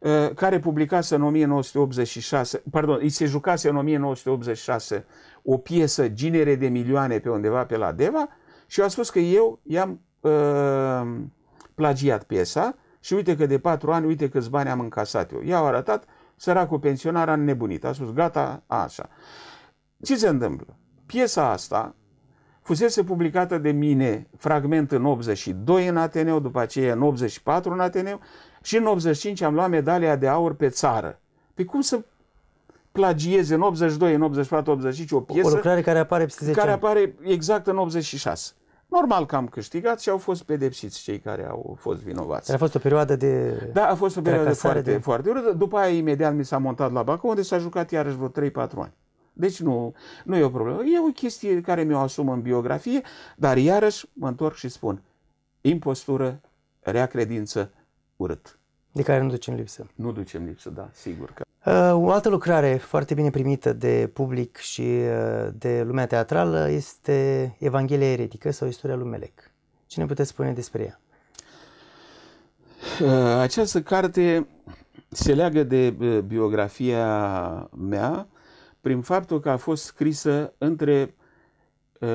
Speaker 2: uh, care publicase în 1986, pardon, îi se jucase în 1986 o piesă Ginere de milioane pe undeva pe la Deva și a spus că eu i-am uh, plagiat piesa și uite că de patru ani, uite câți bani am încasat eu. I-au arătat, săracul pensionar a nebunit, a spus gata, așa. Ce se întâmplă? Piesa asta, fusese publicată de mine fragment în 82 în Ateneu, după aceea în 84 în Ateneu și în 85 am luat medalia de aur pe țară. Pe păi cum să plagieze în 82, în 84, 85 o piesă o lucrare care apare peste 10 care ani. apare exact în 86. Normal că am câștigat și au fost pedepsiți cei care au fost vinovați. A fost o perioadă de Da, a fost o perioadă foarte, de... foarte urâtă. După aia imediat mi s-a montat la Bacău, unde s-a jucat iarăși vreo 3-4 ani. Deci nu, nu e o problemă. E o chestie care mi-o asum în biografie, dar iarăși mă întorc și spun impostură, rea credință, urât. De care nu ducem lipsă. Nu ducem lipsă, da, sigur că.
Speaker 1: Uh, o altă lucrare foarte bine primită de public și uh, de lumea teatrală este Evanghelia eretică sau Istoria lui Melec. Ce ne puteți spune despre ea?
Speaker 2: Uh, această carte se leagă de biografia mea prin faptul că a fost scrisă între uh,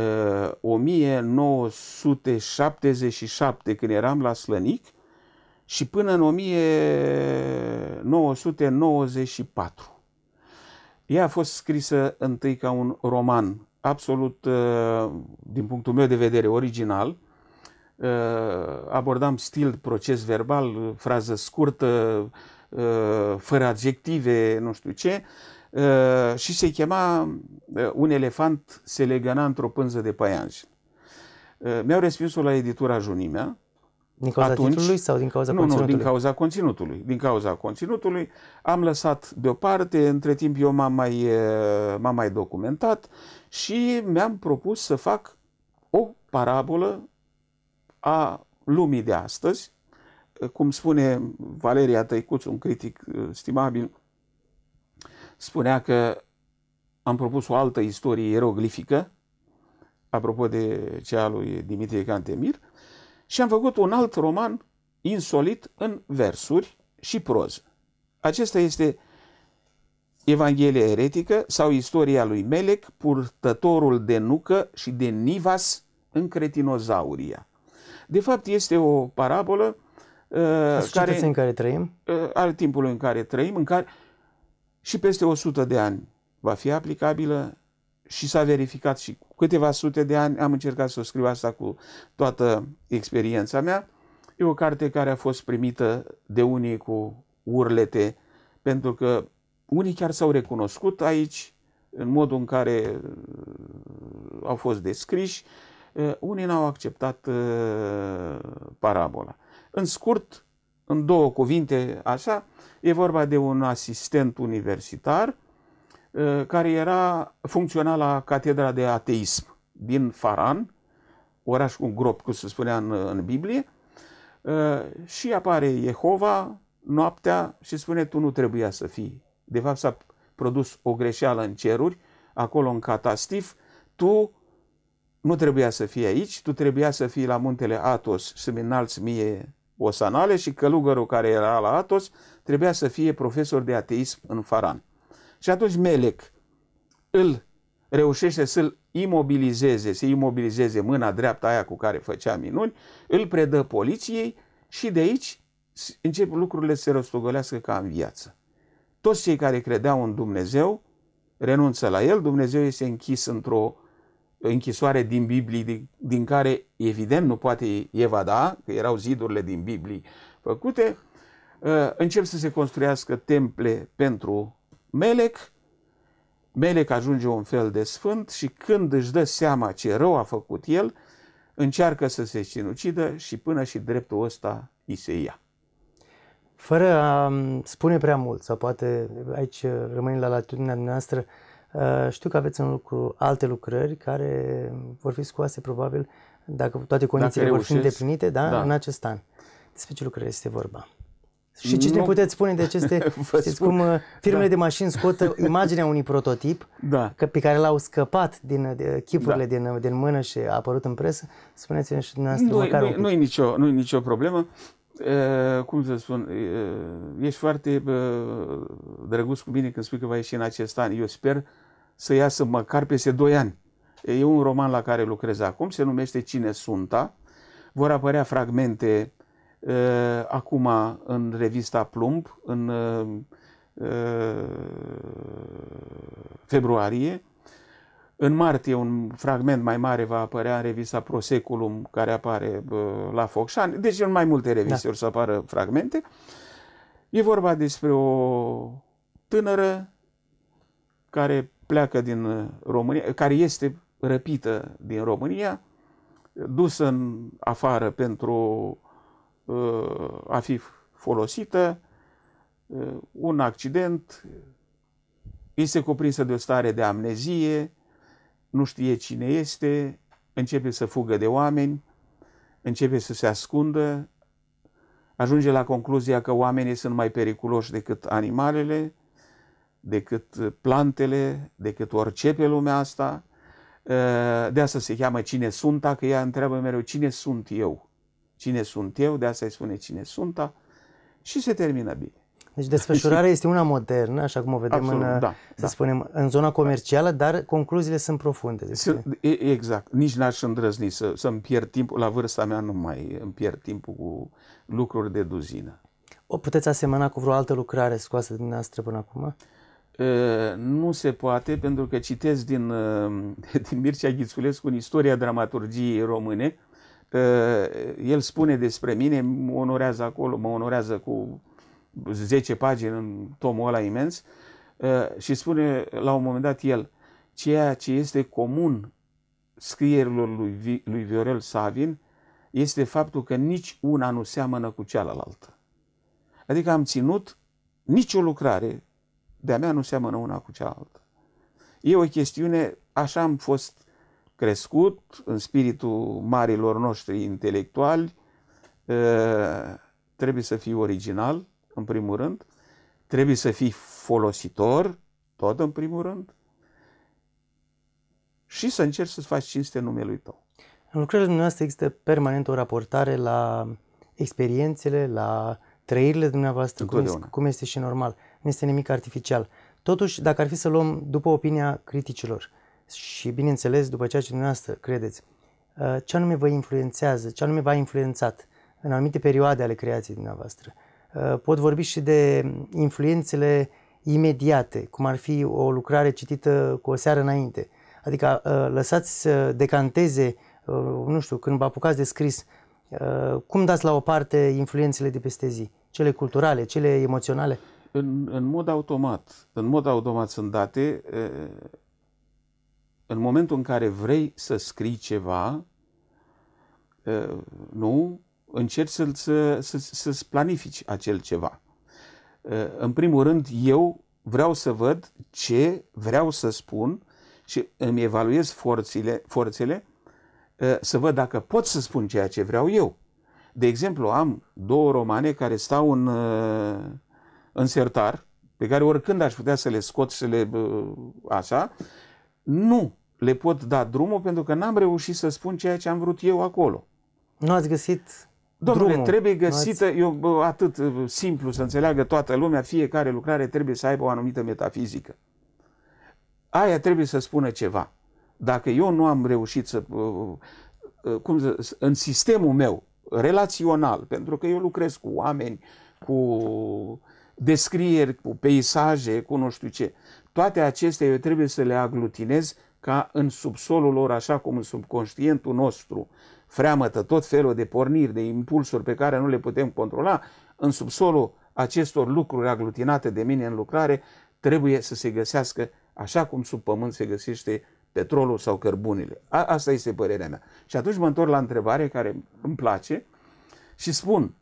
Speaker 2: 1977, când eram la Slănic, și până în 1994. Ea a fost scrisă întâi ca un roman, absolut, uh, din punctul meu de vedere, original. Uh, abordam stil, proces verbal, frază scurtă, uh, fără adjective, nu știu ce, Uh, și se chema uh, Un elefant se legăna într-o pânză de paianj. Uh, mi-au respins-o la editura Junimea.
Speaker 1: Din cauza Atunci, titlului sau din cauza nu, conținutului? Nu, din
Speaker 2: cauza conținutului. Din cauza conținutului am lăsat deoparte, între timp eu m-am mai, m-am mai documentat și mi-am propus să fac o parabolă a lumii de astăzi, cum spune Valeria Tăicuț, un critic stimabil, spunea că am propus o altă istorie eroglifică, apropo de cea lui Dimitrie Cantemir, și am făcut un alt roman insolit în versuri și proză. Acesta este Evanghelia eretică sau istoria lui Melec, purtătorul de nucă și de nivas în cretinozauria. De fapt, este o parabolă uh, care, în care trăim? Uh, al timpului în care trăim, în care, uh, și peste 100 de ani va fi aplicabilă și s-a verificat și cu câteva sute de ani, am încercat să o scriu asta cu toată experiența mea, e o carte care a fost primită de unii cu urlete, pentru că unii chiar s-au recunoscut aici, în modul în care uh, au fost descriși, uh, unii n-au acceptat uh, parabola. În scurt, în două cuvinte așa, e vorba de un asistent universitar uh, care era funcțional la Catedra de Ateism din Faran, oraș cu grop, cum se spunea în, în Biblie, uh, și apare Jehova noaptea și spune tu nu trebuia să fii. De fapt s-a produs o greșeală în ceruri, acolo în catastif, tu nu trebuia să fii aici, tu trebuia să fii la muntele Atos să-mi înalți mie Osanale și călugărul care era la Atos trebuia să fie profesor de ateism în Faran. Și atunci Melec îl reușește să-l imobilizeze, să imobilizeze mâna dreaptă aia cu care făcea minuni, îl predă poliției și de aici încep lucrurile să se răstogolească ca în viață. Toți cei care credeau în Dumnezeu renunță la el, Dumnezeu este închis într-o închisoare din Biblie, din care evident nu poate evada, că erau zidurile din Biblie făcute, uh, încep să se construiască temple pentru Melec. Melec ajunge un fel de sfânt și când își dă seama ce rău a făcut el, încearcă să se sinucidă și până și dreptul ăsta îi se ia. Fără
Speaker 1: a um, spune prea mult, sau poate aici uh, rămâne la latitudinea noastră, uh, Uh, știu că aveți în lucru alte lucrări care vor fi scoase probabil dacă toate condițiile dacă vor fi îndeplinite da, da. în acest an. Despre ce lucrări este vorba? Și ce nu. ne puteți spune de aceste, știți spun. cum uh, firmele da. de mașini scot imaginea unui prototip da. că, pe care l-au scăpat din uh, de, chipurile da. din, din mână și a apărut în presă? Spuneți-ne și dumneavoastră nu, măcar nu, un pic. Nu e
Speaker 2: nicio, nu e nicio problemă. E, cum să spun, e, ești foarte e, drăguț cu mine când spui că va ieși în acest an. Eu sper să iasă măcar peste 2 ani. E un roman la care lucrez acum, se numește Cine Sunta. Vor apărea fragmente uh, acum în revista Plumb, în uh, uh, februarie. În martie un fragment mai mare va apărea în revista Proseculum, care apare uh, la Focșani. Deci în mai multe da. reviste da. o să apară fragmente. E vorba despre o tânără care pleacă din uh, România, care este răpită din România, dusă în afară pentru uh, a fi folosită, uh, un accident, este cuprinsă de o stare de amnezie, nu știe cine este, începe să fugă de oameni, începe să se ascundă, ajunge la concluzia că oamenii sunt mai periculoși decât animalele, decât uh, plantele, decât orice pe lumea asta. Uh, de asta se cheamă cine sunt, că ea întreabă mereu cine sunt eu. Cine sunt eu, de asta îi spune cine sunt și se termină bine.
Speaker 1: Deci desfășurarea este una modernă, așa cum o vedem Absolut, în, da, să da. spunem, în zona comercială, dar concluziile sunt profunde. deci.
Speaker 2: Exact. Nici n-aș îndrăzni să, să-mi pierd timpul, la vârsta mea nu mai îmi pierd timpul cu lucruri de duzină.
Speaker 1: O puteți asemăna cu vreo altă lucrare scoasă din noastră până acum? Uh,
Speaker 2: Ă, nu se poate pentru că citesc din, ă, din Mircea Ghițulescu în istoria dramaturgiei române. Ă, el spune despre mine, mă onorează acolo, mă onorează cu 10 pagini în tomul ăla imens și spune la un moment dat el, ceea ce este comun scrierilor lui, lui Viorel Savin este faptul că nici una nu seamănă cu cealaltă. Adică am ținut nicio lucrare de-a mea nu seamănă una cu cealaltă. E o chestiune, așa am fost crescut în spiritul marilor noștri intelectuali, ă, trebuie să fii original, în primul rând, trebuie să fii folositor, tot în primul rând, și să încerci să-ți faci cinste numelui tău.
Speaker 1: În lucrările dumneavoastră există permanent o raportare la experiențele, la trăirile dumneavoastră, cum este, cum este și normal nu este nimic artificial. Totuși, dacă ar fi să luăm după opinia criticilor și, bineînțeles, după ceea ce dumneavoastră credeți, uh, ce anume vă influențează, ce anume v-a influențat în anumite perioade ale creației dumneavoastră. Uh, pot vorbi și de influențele imediate, cum ar fi o lucrare citită cu o seară înainte. Adică uh, lăsați să decanteze, nu știu, când vă apucați de scris, cum dați la o parte influențele de peste zi? Cele culturale, cele
Speaker 2: emoționale? în, în mod automat. În mod automat sunt date în momentul în care vrei să scrii ceva, nu, încerci să ți să, să, să planifici acel ceva. În primul rând, eu vreau să văd ce vreau să spun și îmi evaluez forțile, forțele să văd dacă pot să spun ceea ce vreau eu. De exemplu, am două romane care stau în, în sertar, pe care oricând aș putea să le scot și să le așa, nu le pot da drumul pentru că n-am reușit să spun ceea ce am vrut eu acolo.
Speaker 1: Nu ați găsit Domnule, drumul. trebuie găsită,
Speaker 2: eu atât simplu să înțeleagă toată lumea, fiecare lucrare trebuie să aibă o anumită metafizică. Aia trebuie să spună ceva. Dacă eu nu am reușit să, cum să, în sistemul meu relațional, pentru că eu lucrez cu oameni, cu descrieri, cu peisaje, cu nu știu ce. Toate acestea eu trebuie să le aglutinez ca în subsolul lor, așa cum în subconștientul nostru, freamătă tot felul de porniri, de impulsuri pe care nu le putem controla, în subsolul acestor lucruri aglutinate de mine în lucrare, trebuie să se găsească așa cum sub pământ se găsește petrolul sau cărbunile. A, asta este părerea mea. Și atunci mă întorc la întrebare care îmi place și spun,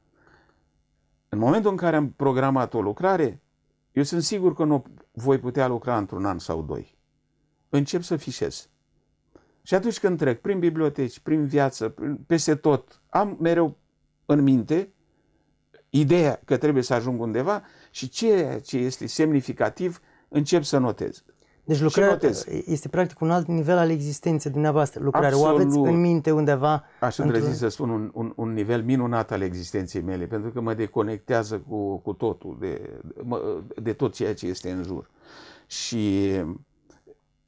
Speaker 2: în momentul în care am programat o lucrare, eu sunt sigur că nu voi putea lucra într-un an sau doi. Încep să fișez. Și atunci când trec prin biblioteci, prin viață, peste tot, am mereu în minte ideea că trebuie să ajung undeva și ceea ce este semnificativ încep să notez. Deci lucrarea
Speaker 1: este practic un alt nivel al existenței dumneavoastră. Lucrarea Absolut. o aveți în minte undeva.
Speaker 2: Aș îndrăzni să spun un, un, un nivel minunat al existenței mele, pentru că mă deconectează cu, cu totul, de, de tot ceea ce este în jur. Și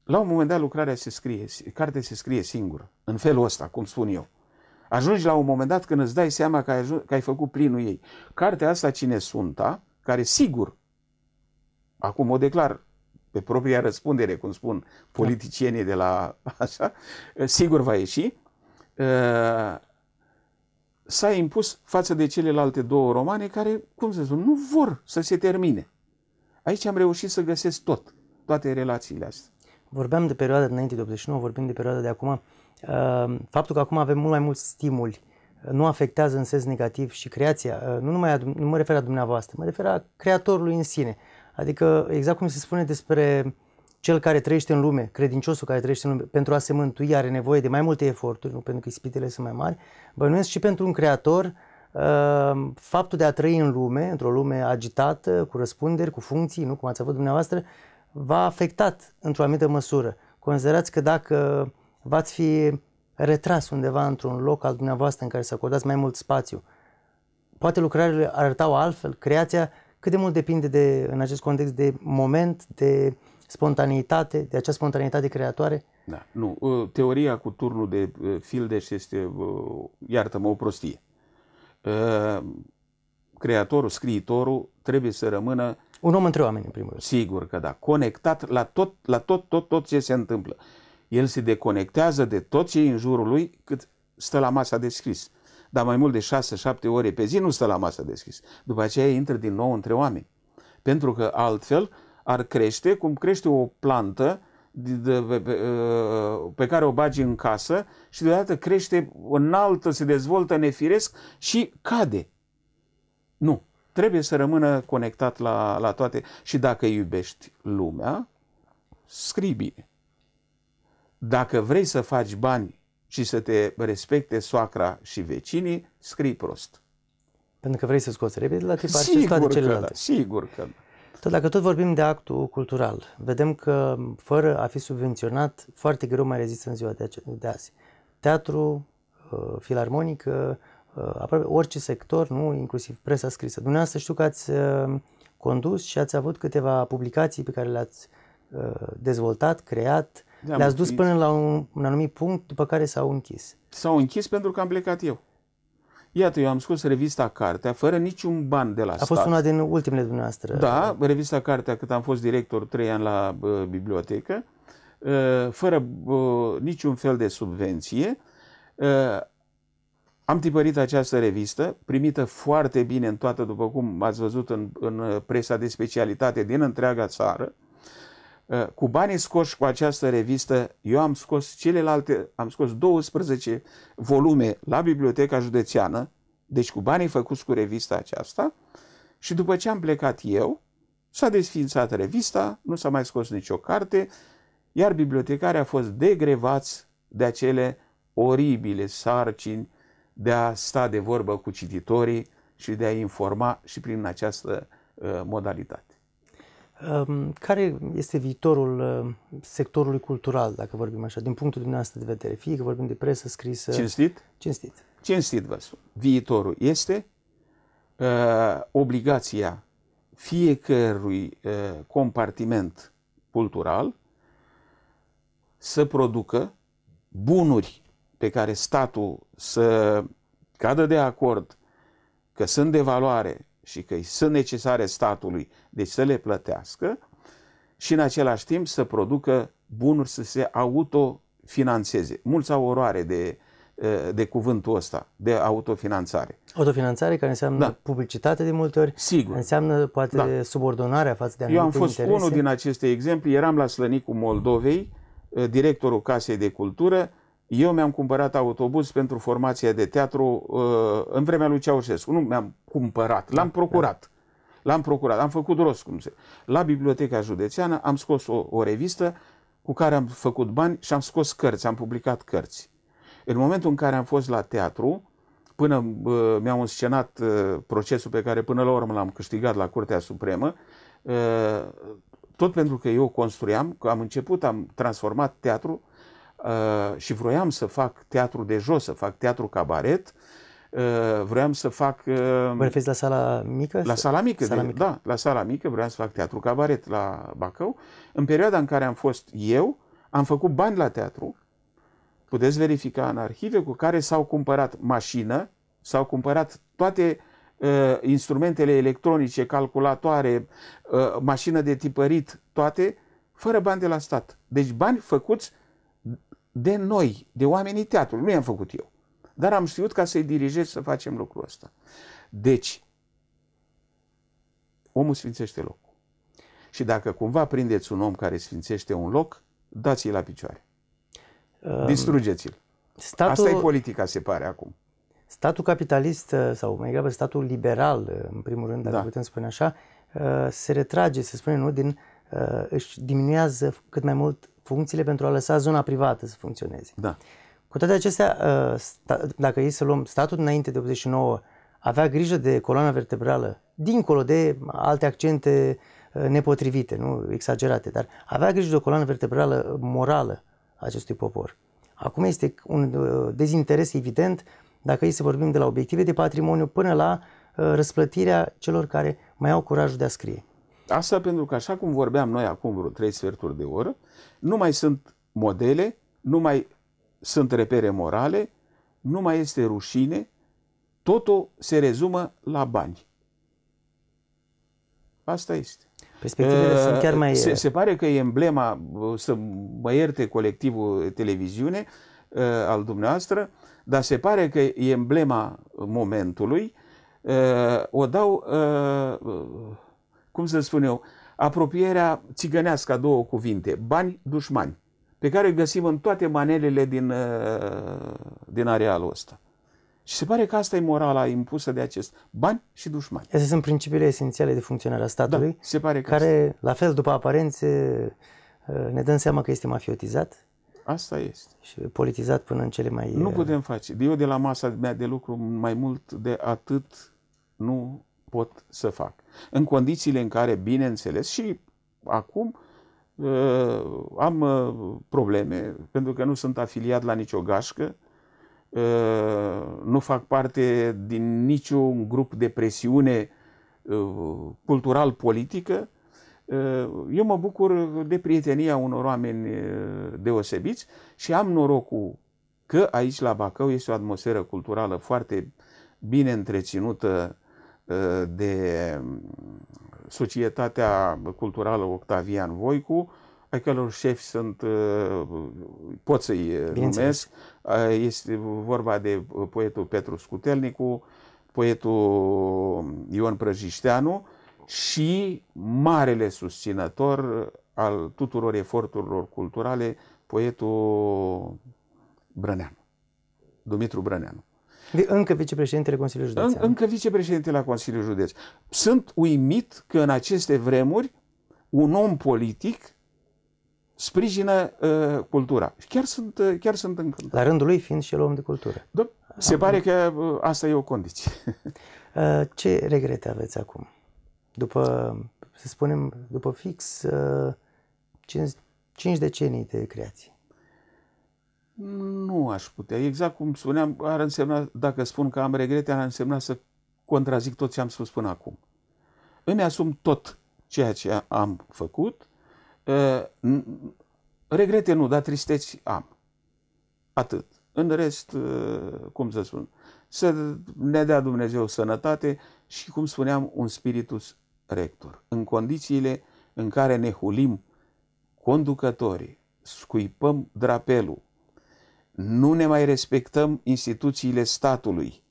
Speaker 2: la un moment dat lucrarea se scrie, cartea se scrie singură, în felul ăsta, cum spun eu. Ajungi la un moment dat când îți dai seama că ai, ajuns, că ai făcut plinul ei. Cartea asta, Cine sunt, care sigur, acum o declar pe propria răspundere, cum spun politicienii de la așa, sigur va ieși, ă, s-a impus față de celelalte două romane care, cum să spun, nu vor să se termine. Aici am reușit să găsesc tot, toate relațiile astea. Vorbeam
Speaker 1: de perioada înainte de 89, vorbim de perioada de acum. Ă, faptul că acum avem mult mai mulți stimuli nu afectează în sens negativ și creația, ă, nu numai, nu mă refer la dumneavoastră, mă refer la creatorului în sine. Adică, exact cum se spune despre cel care trăiește în lume, credinciosul care trăiește în lume, pentru a se mântui are nevoie de mai multe eforturi, nu pentru că ispitele sunt mai mari, bănuiesc și pentru un creator uh, faptul de a trăi în lume, într-o lume agitată, cu răspunderi, cu funcții, nu cum ați avut dumneavoastră, v-a afectat într-o anumită măsură. Considerați că dacă v-ați fi retras undeva într-un loc al dumneavoastră în care să acordați mai mult spațiu, poate lucrările arătau altfel, creația cât de mult depinde de, în acest context de moment, de spontaneitate, de acea spontaneitate creatoare?
Speaker 2: Da, nu. Ă, teoria cu turnul de ă, Fildeș este, ă, iartă-mă, o prostie. Creatorul, scriitorul trebuie să rămână un om între oameni, în primul rând. Sigur că da. Conectat la tot, la tot, tot, tot ce se întâmplă. El se deconectează de tot ce e în jurul lui cât stă la masa de scris dar mai mult de 6-7 ore pe zi nu stă la masă deschis. După aceea intră din nou între oameni. Pentru că altfel ar crește cum crește o plantă uh, pe care o bagi în casă și deodată crește înaltă, se dezvoltă nefiresc și cade. Nu. Trebuie să rămână conectat la, la toate. Și dacă iubești lumea, scrii bine. Dacă vrei să faci bani și să te respecte soacra și vecinii, scrii prost.
Speaker 1: Pentru că vrei să scoți repede la tipar și toate celelalte. Da, sigur că da. Tot dacă tot vorbim de actul cultural, vedem că fără a fi subvenționat, foarte greu mai rezistă în ziua de, azi. Teatru, uh, filarmonică, uh, aproape orice sector, nu, inclusiv presa scrisă. Dumneavoastră știu că ați uh, condus și ați avut câteva publicații pe care le-ați dezvoltat, creat,
Speaker 2: da, Le-ați dus până
Speaker 1: la un, un anumit punct, după care s-au închis.
Speaker 2: S-au închis pentru că am plecat eu. Iată, eu am scos revista Cartea, fără niciun ban de la a stat. A fost una
Speaker 1: din ultimele dumneavoastră.
Speaker 2: Da, revista Cartea, cât am fost director trei ani la uh, bibliotecă, uh, fără uh, niciun fel de subvenție. Uh, am tipărit această revistă, primită foarte bine în toată, după cum ați văzut în, în presa de specialitate din întreaga țară. Uh, cu banii scoși cu această revistă, eu am scos celelalte, am scos 12 volume la Biblioteca Județeană, deci cu banii făcuți cu revista aceasta, și după ce am plecat eu, s-a desființat revista, nu s-a mai scos nicio carte, iar bibliotecarii a fost degrevați de acele oribile sarcini de a sta de vorbă cu cititorii și de a informa și prin această uh, modalitate.
Speaker 1: Ehm, care este viitorul ehm, sectorului cultural, dacă vorbim așa, din punctul dumneavoastră de vedere? Fie că vorbim de presă scrisă... Cinstit?
Speaker 2: Cinstit. Cinstit vă spun. Viitorul este uh, obligația fiecărui uh, compartiment cultural să producă bunuri pe care statul să cadă de acord că sunt de valoare și că sunt necesare statului, deci să le plătească și în același timp să producă bunuri să se autofinanțeze. Mulți au oroare de, de cuvântul ăsta, de autofinanțare.
Speaker 1: Autofinanțare care înseamnă da. publicitate de multe ori, Sigur. înseamnă poate da. subordonarea față de anumite Eu am fost interese. unul din
Speaker 2: aceste exemple, eram la Slănicul Moldovei, directorul Casei de Cultură, eu mi-am cumpărat autobuz pentru formația de teatru uh, în vremea lui Ceaușescu. Nu mi-am cumpărat, l-am da, da. procurat. L-am procurat, am făcut rost, cum se... La Biblioteca Județeană am scos o, o revistă cu care am făcut bani și am scos cărți, am publicat cărți. În momentul în care am fost la teatru, până uh, mi-am înscenat uh, procesul pe care până la urmă l-am câștigat la Curtea Supremă, uh, tot pentru că eu construiam, că am început, am transformat teatru Uh, și vroiam să fac teatru de jos, să fac teatru cabaret, uh, vroiam să fac... Uh, Vă referiți
Speaker 1: la sala mică? La sala mică, sala de, mică,
Speaker 2: da, la sala mică vroiam să fac teatru cabaret la Bacău. În perioada în care am fost eu, am făcut bani la teatru, puteți verifica în arhive, cu care s-au cumpărat mașină, s-au cumpărat toate uh, instrumentele electronice, calculatoare, uh, mașină de tipărit, toate, fără bani de la stat. Deci bani făcuți de noi, de oamenii teatrului. Nu i-am făcut eu. Dar am știut ca să-i dirigez să facem lucrul ăsta. Deci, omul sfințește locul. Și dacă cumva prindeți un om care sfințește un loc, dați i la picioare.
Speaker 1: Distrugeți-l.
Speaker 2: Statul, Asta e politica, se pare acum.
Speaker 1: Statul capitalist, ă, sau mai degrabă statul liberal, ă, în primul rând, dacă da. putem spune așa, ă, se retrage, se spune, nu, din, își diminuează cât mai mult funcțiile pentru a lăsa zona privată să funcționeze. Da. Cu toate acestea, uh, dacă e să luăm statul înainte de 89, avea grijă de coloana vertebrală, dincolo de alte accente uh, nepotrivite, nu exagerate, dar avea grijă de o coloană vertebrală morală a acestui popor. Acum este un uh, dezinteres evident dacă e să vorbim de la obiective de patrimoniu până la răsplătirea celor care mai au curajul de a
Speaker 2: scrie. Asta pentru că, așa cum vorbeam noi acum vreo trei sferturi de oră, nu mai sunt modele, nu mai sunt repere morale, nu mai este rușine, totul se rezumă la bani. Asta este. Perspectivele uh, sunt chiar eh, mai... Se, se pare că e emblema, uh, să mă ierte colectivul televiziune uh, al dumneavoastră, dar se pare că e emblema momentului uh, o dau uh, cum să spun eu, apropierea țigănească a două cuvinte, bani, dușmani, pe care îi găsim în toate manelele din, uh, din arealul ăsta. Și se pare că asta e morala impusă de acest bani și dușmani.
Speaker 1: Astea sunt principiile esențiale de funcționare a statului, da,
Speaker 2: se pare că care,
Speaker 1: asta. la fel, după aparențe, uh, ne dăm seama că este mafiotizat. Asta este. Și politizat până în cele mai... Nu uh,
Speaker 2: putem face. Eu de la masa mea de lucru mai mult de atât nu pot să fac. În condițiile în care, bineînțeles, și acum uh, am uh, probleme pentru că nu sunt afiliat la nicio gașcă, uh, nu fac parte din niciun grup de presiune cultural-politică, eu mă bucur de prietenia unor oameni deosebiți și am norocul că aici la Bacău este o atmosferă culturală foarte bine întreținută, Uh, de um, Societatea Culturală Octavian Voicu, ai călor șefi sunt, uh, pot să-i uh, numesc, este vorba de poetul Petru Scutelnicu, poetul Ion Prăjișteanu și marele susținător al tuturor eforturilor culturale, poetul Brăneanu, Dumitru Brăneanu.
Speaker 1: Încă vicepreședintele Consiliului Județean.
Speaker 2: În, încă vicepreședintele la Consiliul Județ. Sunt uimit că în aceste vremuri un om politic sprijină uh, cultura. Și chiar sunt, uh, chiar sunt încântat. La rândul lui fiind și el om de cultură. Da, se pare că uh, asta e o condiție.
Speaker 1: uh, ce regrete aveți acum? După, să spunem, după fix 5, uh, decenii de creație.
Speaker 2: Nu aș putea. Exact cum spuneam, ar însemna, dacă spun că am regrete, ar însemna să contrazic tot ce am spus până acum. Îmi asum tot ceea ce am făcut. Ă, regrete nu, dar tristeți am. Atât. În rest, ă, cum să spun, să ne dea Dumnezeu sănătate și, cum spuneam, un spiritus rector. În condițiile în care ne hulim conducătorii, scuipăm drapelul, nu ne mai respectăm instituțiile statului.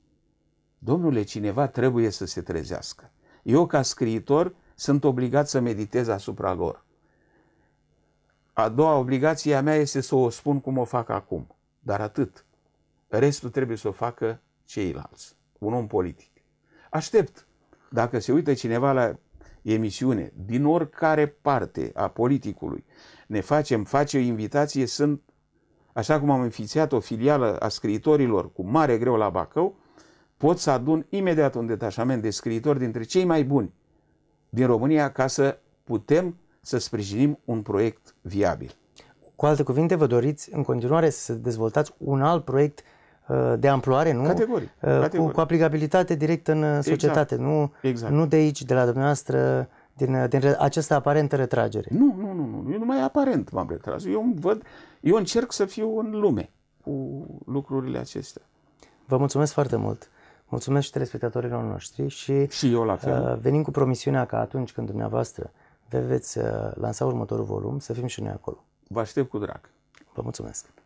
Speaker 2: Domnule, cineva trebuie să se trezească. Eu, ca scriitor, sunt obligat să meditez asupra lor. A doua obligație a mea este să o spun cum o fac acum, dar atât. Restul trebuie să o facă ceilalți, un om politic. Aștept. Dacă se uită cineva la emisiune, din oricare parte a politicului, ne facem, face o invitație, sunt așa cum am înființat o filială a scriitorilor cu mare greu la Bacău, pot să adun imediat un detașament de scriitori dintre cei mai buni din România ca să putem să sprijinim un proiect viabil. Cu alte cuvinte,
Speaker 1: vă doriți în continuare să dezvoltați un alt proiect uh, de amploare, nu? Categorii. Uh, categorii. Cu, cu aplicabilitate directă în uh, societate, exact. nu exact. nu de aici, de la dumneavoastră,
Speaker 2: din, din această aparentă retragere. Nu, nu, nu, nu. Eu nu mai aparent m-am retras. Eu văd, eu încerc să fiu în lume cu lucrurile acestea. Vă mulțumesc foarte
Speaker 1: mult. Mulțumesc și telespectatorilor noștri și, și eu la fel. Uh, venim cu promisiunea că atunci când dumneavoastră veți uh, lansa următorul volum, să fim și noi acolo.
Speaker 2: Vă aștept cu drag.
Speaker 1: Vă mulțumesc.